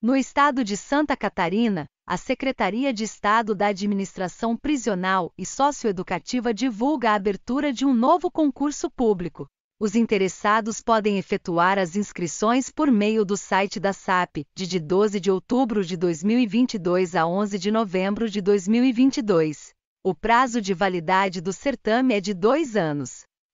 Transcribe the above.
No estado de Santa Catarina, a Secretaria de Estado da Administração Prisional e Socioeducativa divulga a abertura de um novo concurso público. Os interessados podem efetuar as inscrições por meio do site da SAP, de 12 de outubro de 2022 a 11 de novembro de 2022. O prazo de validade do certame é de dois anos.